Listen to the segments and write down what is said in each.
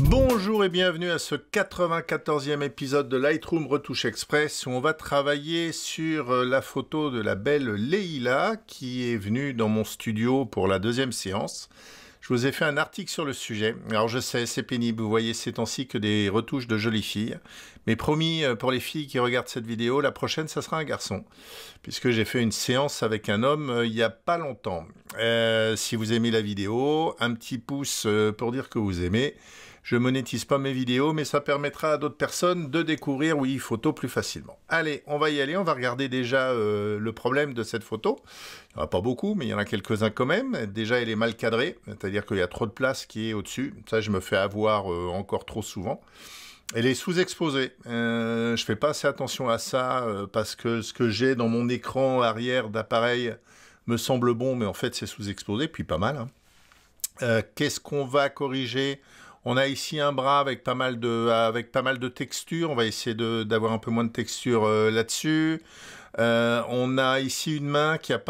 Bonjour et bienvenue à ce 94e épisode de Lightroom Retouche Express où on va travailler sur euh, la photo de la belle Leila qui est venue dans mon studio pour la deuxième séance. Je vous ai fait un article sur le sujet. Alors je sais, c'est pénible, vous voyez c'est ainsi que des retouches de jolies filles. Mais promis, euh, pour les filles qui regardent cette vidéo, la prochaine, ça sera un garçon. Puisque j'ai fait une séance avec un homme euh, il n'y a pas longtemps. si vous aimez la vidéo, un petit pouce pour dire que vous aimez. Je monétise pas mes vidéos, mais ça permettra à d'autres personnes de découvrir oui photo plus facilement. Allez, on va y aller, on va regarder déjà euh, le problème de cette photo. Il n'y en a pas beaucoup, mais il y en a quelques-uns quand même. Déjà, elle est mal cadrée, c'est-à-dire qu'il y a trop de place qui est au-dessus. Ça, je me fais avoir euh, encore trop souvent. Elle est sous-exposée. Je euh, je fais pas assez attention à ça parce que ce que j'ai dans mon écran arrière d'appareil me semble bon, mais en fait c'est sous-exposé, puis pas mal. Hein. Qu'est-ce qu'on va corriger on a ici un bras avec pas mal de, avec pas mal de texture. On va essayer d'avoir un peu moins de texture euh, là-dessus. Euh, on a ici une main qui a,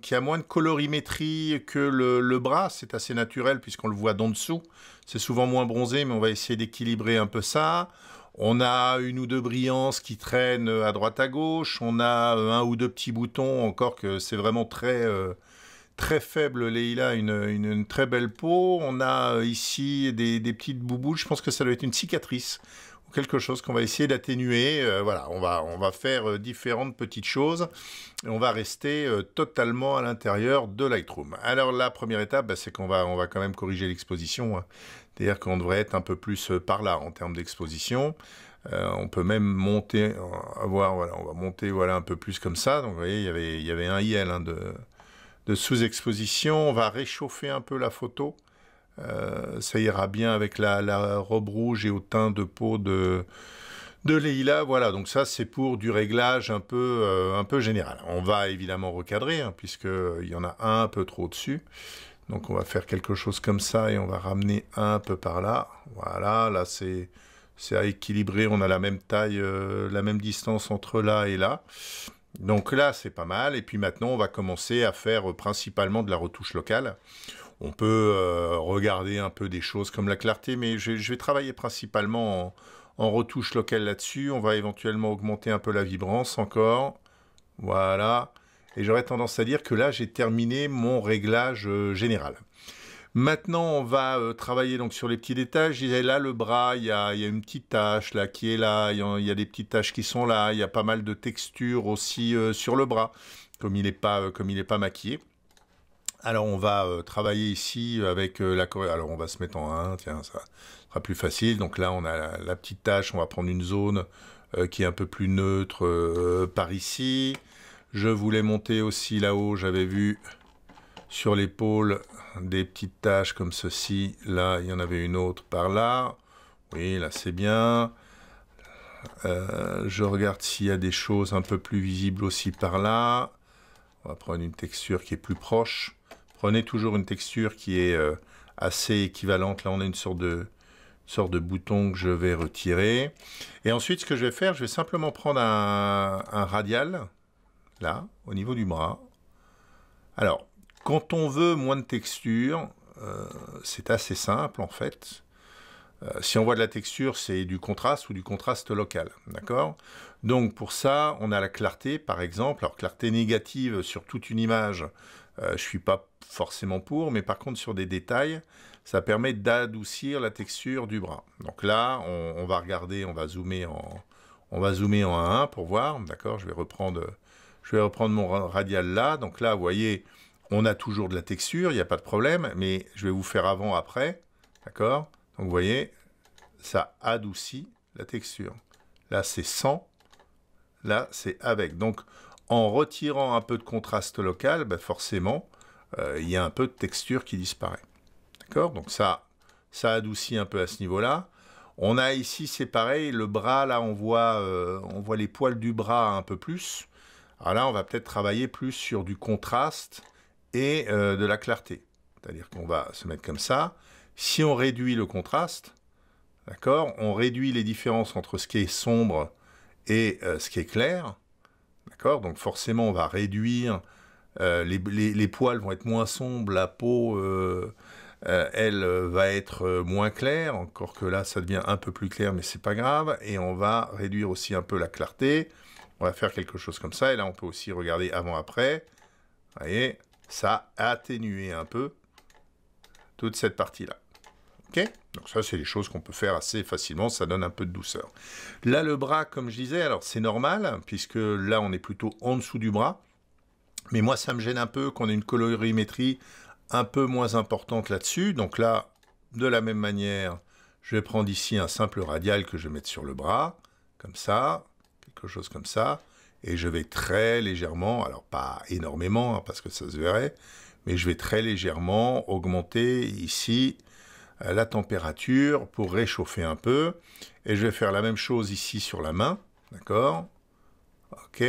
qui a moins de colorimétrie que le, bras. C'est assez naturel puisqu'on le voit d'en dessous. C'est souvent moins bronzé, mais on va essayer d'équilibrer un peu ça. On a une ou deux brillances qui traînent à droite à gauche. On a euh, un ou deux petits boutons encore que c'est vraiment très très faible, Leila, une, très belle peau. On a ici des, petites bouboules, je pense que ça doit être une cicatrice ou quelque chose qu'on va essayer d'atténuer. Euh, voilà, on va, on va faire euh, différentes petites choses et on va rester euh, totalement à l'intérieur de Lightroom. Alors la première étape, bah, c'est qu'on va, on va quand même corriger l'exposition. Hein. C'est-à-dire qu'on devrait être un peu plus par là en termes d'exposition. on peut même monter, avoir, voilà, on va monter voilà, un peu plus comme ça. Donc vous voyez, il y avait, il y avait un IL hein, de de sous-exposition. On va réchauffer un peu la photo. Euh, ça ira bien avec la, robe rouge et au teint de peau de, de Leila. Voilà, donc ça c'est pour du réglage un peu, euh, un peu général. On va évidemment recadrer, hein, puisque puisqu'il euh, y en a un, peu trop dessus Donc on va faire quelque chose comme ça et on va ramener un peu par là. Voilà, là c'est à équilibrer. On a la même taille, la même distance entre là et là. Donc là, c'est pas mal. Et puis maintenant, on va commencer à faire euh, principalement de la retouche locale. On peut euh, regarder un peu des choses comme la clarté, mais je, vais travailler principalement en retouche locale là-dessus. On va éventuellement augmenter un peu la vibrance encore. Voilà. Et j'aurais tendance à dire que là, j'ai terminé mon réglage euh, général. Maintenant, on va euh, travailler donc sur les petits détails. là, le bras, il y a, une petite tache là qui est là. Il y, a des petites taches qui sont là. Il y a pas mal de textures aussi euh, sur le bras, comme il n'est pas, euh, comme pas maquillé. Alors on va travailler ici avec la corée. Alors on va se mettre en 1, tiens, ça sera plus facile. Donc là on a la, petite tâche, on va prendre une zone qui est un peu plus neutre par ici. Je voulais monter aussi là-haut, j'avais vu sur l'épaule, des petites taches comme ceci. Là, il y en avait une autre par là. Oui, là, c'est bien. Euh, je regarde s'il y a des choses un peu plus visibles aussi par là. On va prendre une texture qui est plus proche. Prenez toujours une texture qui est euh, assez équivalente. Là, on a une sorte de, sorte de bouton que je vais retirer. Et ensuite, ce que je vais faire, je vais simplement prendre un, un radial, là, au niveau du bras. Alors, quand on veut moins de texture, euh, c'est assez simple en fait. Euh, si on voit de la texture, c'est du contraste ou du contraste local, d'accord Donc pour ça, on a la clarté par exemple. Alors clarté négative sur toute une image, euh, je ne suis pas forcément pour, mais par contre sur des détails, ça permet d'adoucir la texture du bras. Donc là, on, va regarder, on va zoomer en, on va zoomer en 1 pour voir, d'accord Je vais reprendre, je vais reprendre mon radial là. Donc là, vous voyez, on a toujours de la texture, il n'y a pas de problème, mais je vais vous faire avant, après. D'accord Donc vous voyez, ça adoucit la texture. Là, c'est sans. Là, c'est avec. Donc, en retirant un peu de contraste local, ben, forcément, euh, il y a un peu de texture qui disparaît. D'accord Donc ça, ça adoucit un peu à ce niveau-là. On a ici, c'est pareil, le bras, là, on voit, euh, on voit les poils du bras un peu plus. Alors là, on va peut-être travailler plus sur du contraste et euh, de la clarté. C'est-à-dire qu'on va se mettre comme ça. Si on réduit le contraste, d'accord, on réduit les différences entre ce qui est sombre et euh, ce qui est clair, d'accord. Donc forcément, on va réduire. Euh, les, poils vont être moins sombres, la peau, elle va être moins claire. Encore que là, ça devient un peu plus clair, mais c'est pas grave. Et on va réduire aussi un peu la clarté. On va faire quelque chose comme ça. Et là, on peut aussi regarder avant-après. Vous voyez, ça a atténué un peu toute cette partie-là. donc ça, c'est des choses qu'on peut faire assez facilement, ça donne un peu de douceur. Là, le bras, comme je disais, alors c'est normal, puisque là, on est plutôt en dessous du bras. Mais moi, ça me gêne un peu qu'on ait une colorimétrie un peu moins importante là-dessus. Donc là, de la même manière, je vais prendre ici un simple radial que je vais mettre sur le bras, comme ça, quelque chose comme ça et je vais très légèrement, alors pas énormément hein, parce que ça se verrait, mais je vais très légèrement augmenter ici euh, la température pour réchauffer un peu. Et je vais faire la même chose ici sur la main, d'accord Ok.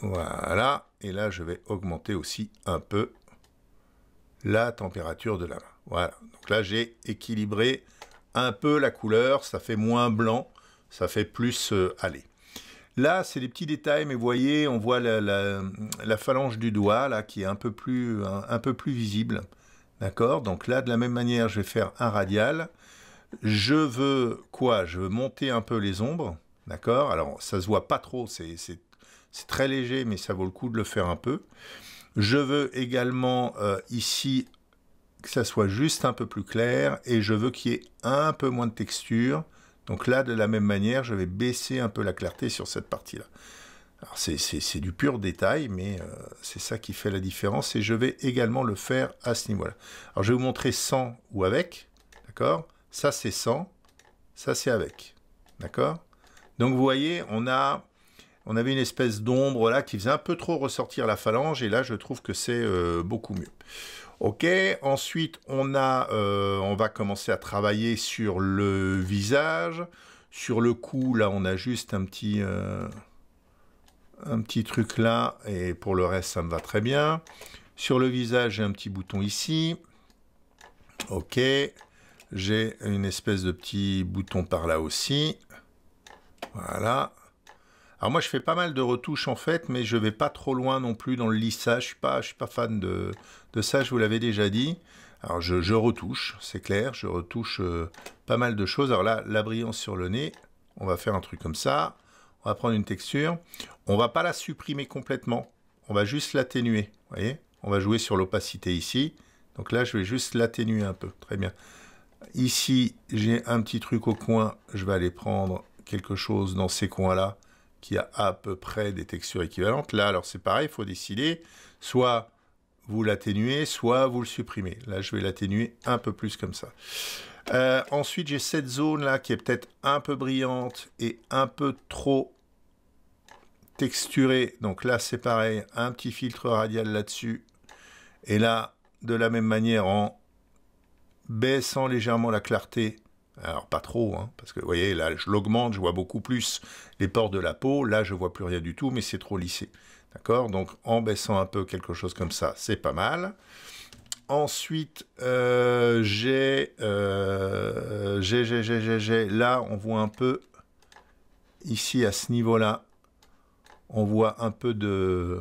Voilà, et là je vais augmenter aussi un peu la température de la main. Voilà, donc là j'ai équilibré un peu la couleur, ça fait moins blanc, ça fait plus euh, aller. Là, c'est des petits détails, mais vous voyez, on voit la, phalange du doigt, là, qui est un peu plus, visible. D'accord Donc là, de la même manière, je vais faire un radial. Je veux quoi Je veux monter un peu les ombres. D'accord Alors, ça se voit pas trop, c'est très léger, mais ça vaut le coup de le faire un peu. Je veux également, euh, ici, que ça soit juste un peu plus clair, et je veux qu'il y ait un peu moins de texture. Donc là, de la même manière, je vais baisser un peu la clarté sur cette partie-là. Alors c'est du pur détail, mais euh, c'est ça qui fait la différence, et je vais également le faire à ce niveau-là. Alors je vais vous montrer sans ou avec, d'accord Ça c'est sans, ça c'est avec, d'accord Donc vous voyez, on a... On avait une espèce d'ombre là qui faisait un peu trop ressortir la phalange et là je trouve que c'est euh, beaucoup mieux. Ok, ensuite on a, euh, on va commencer à travailler sur le visage, sur le cou. Là, on a juste un petit, euh, un petit truc là, et pour le reste, ça me va très bien. Sur le visage, j'ai un petit bouton ici. Ok, j'ai une espèce de petit bouton par là aussi. Voilà. Alors moi, je fais pas mal de retouches en fait, mais je vais pas trop loin non plus dans le lissage. Je suis pas, je suis pas fan de, ça, je vous l'avais déjà dit. Alors je, retouche, c'est clair, je retouche euh, pas mal de choses. Alors là, la brillance sur le nez, on va faire un truc comme ça. On va prendre une texture. On va pas la supprimer complètement. On va juste l'atténuer. Vous voyez On va jouer sur l'opacité ici. Donc là, je vais juste l'atténuer un peu. Très bien. Ici, j'ai un petit truc au coin. Je vais aller prendre quelque chose dans ces coins-là qui a à peu près des textures équivalentes. Là, alors c'est pareil, il faut décider. Soit vous l'atténuez, soit vous le supprimez. Là, je vais l'atténuer un peu plus comme ça. Euh, ensuite, j'ai cette zone-là qui est peut-être un peu brillante et un peu trop texturée. Donc là, c'est pareil, un petit filtre radial là-dessus. Et là, de la même manière, en baissant légèrement la clarté, alors pas trop, hein, parce que vous voyez, là, je l'augmente, je vois beaucoup plus les pores de la peau. Là, je vois plus rien du tout, mais c'est trop lissé. D'accord Donc en baissant un peu quelque chose comme ça, c'est pas mal. Ensuite, euh, euh, j'ai, j'ai, j'ai, j'ai, là, on voit un peu, ici à ce niveau-là, on voit un peu de,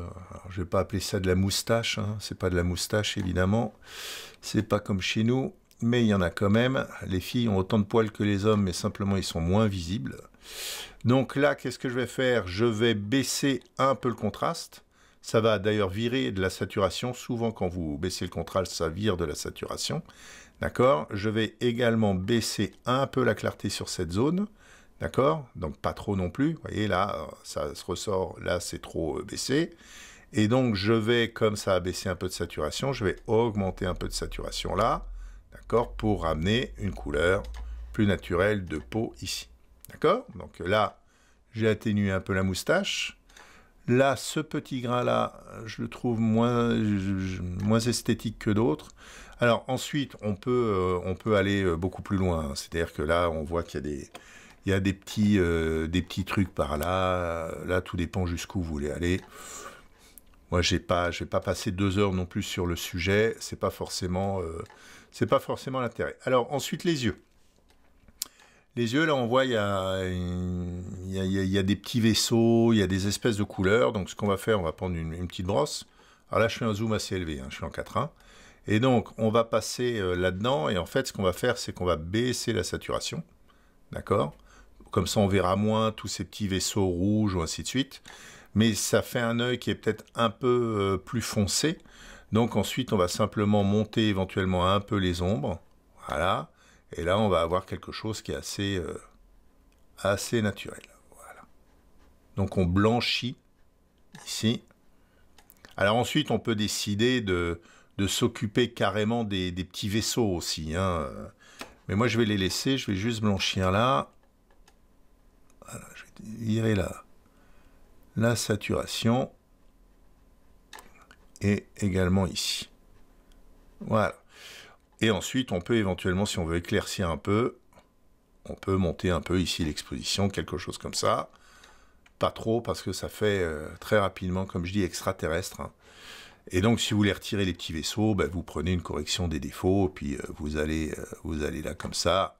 je vais pas appeler ça de la moustache, hein, c'est pas de la moustache évidemment, c'est pas comme chez nous, mais il y en a quand même. Les filles ont autant de poils que les hommes, mais simplement ils sont moins visibles. Donc là, qu'est-ce que je vais faire Je vais baisser un peu le contraste. Ça va d'ailleurs virer de la saturation. Souvent, quand vous baissez le contraste, ça vire de la saturation. D'accord Je vais également baisser un peu la clarté sur cette zone. D'accord Donc pas trop non plus. Vous voyez là, ça se ressort. Là, c'est trop euh, baissé. Et donc, je vais, comme ça a baissé un peu de saturation, je vais augmenter un peu de saturation là. D'accord Pour ramener une couleur plus naturelle de peau ici. D'accord Donc là, j'ai atténué un peu la moustache. Là, ce petit grain-là, je le trouve moins, moins esthétique que d'autres. Alors ensuite, on peut, euh, on peut aller euh, beaucoup plus loin. C'est-à-dire que là, on voit qu'il y a des, il y a des, petits, euh, des petits trucs par là. Là, tout dépend jusqu'où vous voulez aller. Moi, j'ai pas, pas passé deux heures non plus sur le sujet. C'est pas forcément, pas forcément l'intérêt. Alors ensuite, les yeux. Les yeux, là, on voit, il y a, des petits vaisseaux, il y a des espèces de couleurs. Donc, ce qu'on va faire, on va prendre une, petite brosse. Alors là, je fais un zoom assez élevé, hein, je suis en 4.1. Et donc, on va passer euh, là-dedans. Et en fait, ce qu'on va faire, c'est qu'on va baisser la saturation. D'accord Comme ça, on verra moins tous ces petits vaisseaux rouges ou ainsi de suite. Mais ça fait un œil qui est peut-être un peu euh, plus foncé. Donc ensuite, on va simplement monter éventuellement un peu les ombres. Voilà. Et là, on va avoir quelque chose qui est assez, euh, assez naturel. Donc on blanchit ici. Alors ensuite, on peut décider de, s'occuper carrément des, petits vaisseaux aussi. Hein. Mais moi, je vais les laisser. Je vais juste blanchir là. Voilà, je vais virer là. La saturation. Et également ici. Voilà. Et ensuite, on peut éventuellement, si on veut éclaircir un peu, on peut monter un peu ici l'exposition, quelque chose comme ça. Pas trop, parce que ça fait euh, très rapidement, comme je dis, extraterrestre. Hein. Et donc, si vous voulez retirer les petits vaisseaux, ben, vous prenez une correction des défauts, puis euh, vous, allez, euh, vous allez là comme ça,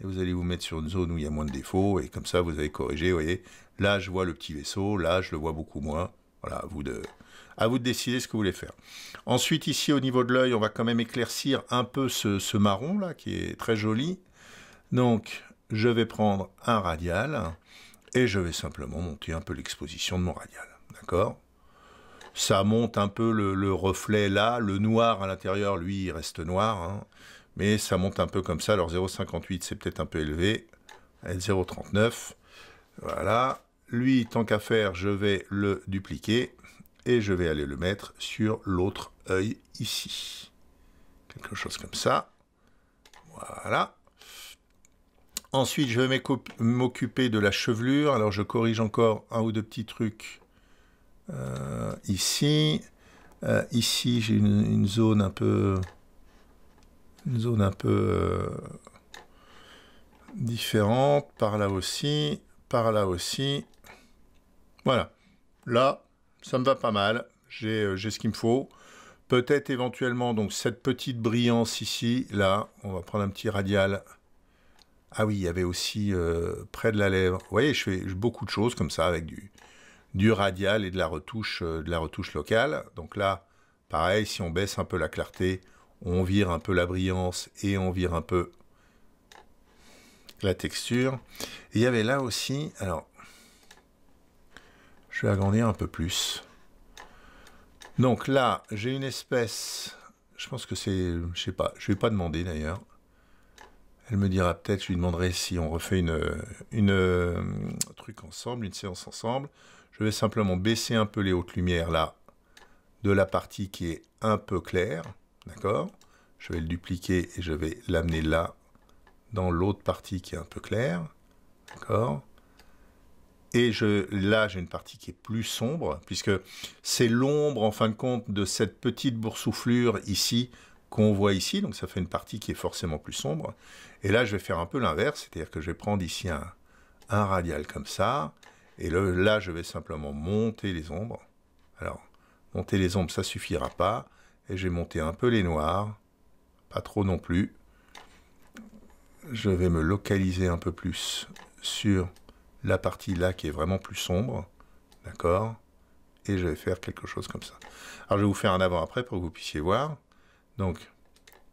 et vous allez vous mettre sur une zone où il y a moins de défauts, et comme ça, vous avez corrigé, vous voyez. Là, je vois le petit vaisseau, là, je le vois beaucoup moins. Voilà, à vous de, décider ce que vous voulez faire. Ensuite, ici, au niveau de l'œil, on va quand même éclaircir un peu ce, marron-là, qui est très joli. Donc, je vais prendre un radial, et je vais simplement monter un peu l'exposition de mon radial. D'accord Ça monte un peu le, reflet là, le noir à l'intérieur, lui, il reste noir, hein. mais ça monte un peu comme ça. Alors, 0,58, c'est peut-être un peu élevé, 0,39, voilà, lui, tant qu'à faire, je vais le dupliquer et je vais aller le mettre sur l'autre œil ici. Quelque chose comme ça. Voilà. Ensuite, je vais m'occuper de la chevelure. Alors, je corrige encore un ou deux petits trucs euh, ici. Euh, ici, j'ai une, zone un peu... Une zone un peu... Euh, différente. Par là aussi par là aussi. Voilà. Là, ça me va pas mal. Euh, j'ai ce qu'il me faut. Peut-être éventuellement donc cette petite brillance ici. Là, on va prendre un petit radial. Ah oui, il y avait aussi euh, près de la lèvre. voyez, je fais beaucoup de choses comme ça avec du, du radial et de la retouche, euh, de la retouche locale. Donc là, pareil, si on baisse un peu la clarté, on vire un peu la brillance et on vire un peu la texture. il y avait là aussi, alors, je vais agrandir un peu plus. Donc là, j'ai une espèce, je pense que c'est, je sais pas, je vais pas demander d'ailleurs. Elle me dira peut-être, je lui demanderai si on refait une, une euh, truc ensemble, une séance ensemble. Je vais simplement baisser un peu les hautes lumières là, de la partie qui est un peu claire, d'accord Je vais le dupliquer et je vais l'amener là dans l'autre partie qui est un peu claire. D'accord et je, là, j'ai une partie qui est plus sombre, puisque c'est l'ombre, en fin de compte, de cette petite boursouflure ici, qu'on voit ici. Donc ça fait une partie qui est forcément plus sombre. Et là, je vais faire un peu l'inverse, c'est-à-dire que je vais prendre ici un, radial comme ça. Et là, je vais simplement monter les ombres. Alors, monter les ombres, ça suffira pas. Et j'ai monté un peu les noirs, pas trop non plus je vais me localiser un peu plus sur la partie là qui est vraiment plus sombre, d'accord Et je vais faire quelque chose comme ça. Alors, je vais vous faire un avant-après pour que vous puissiez voir. Donc,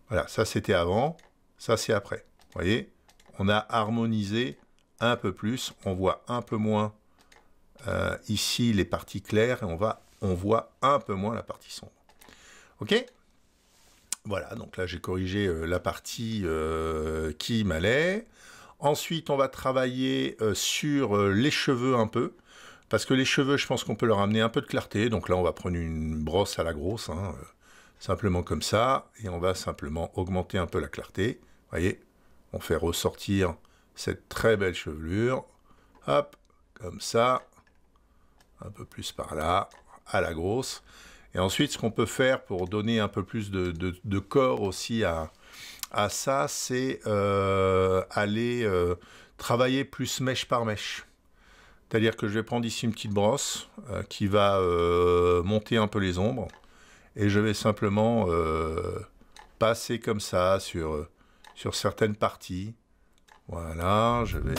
voilà, ça c'était avant, ça c'est après. Vous voyez, on a harmonisé un peu plus, on voit un peu moins euh, ici les parties claires et on, va, on voit un peu moins la partie sombre. OK voilà, donc là j'ai corrigé euh, la partie euh, qui m'allait. Ensuite, on va travailler euh, sur les cheveux un peu. Parce que les cheveux, je pense qu'on peut leur amener un peu de clarté. Donc là, on va prendre une brosse à la grosse, hein, simplement comme ça. Et on va simplement augmenter un peu la clarté. Vous voyez, on fait ressortir cette très belle chevelure. Hop, comme ça. Un peu plus par là, à la grosse. Et ensuite, ce qu'on peut faire pour donner un peu plus de, corps aussi à, à ça, c'est euh, aller euh, travailler plus mèche par mèche. C'est-à-dire que je vais prendre ici une petite brosse euh, qui va monter un peu les ombres et je vais simplement passer comme ça sur, sur certaines parties. Voilà, je vais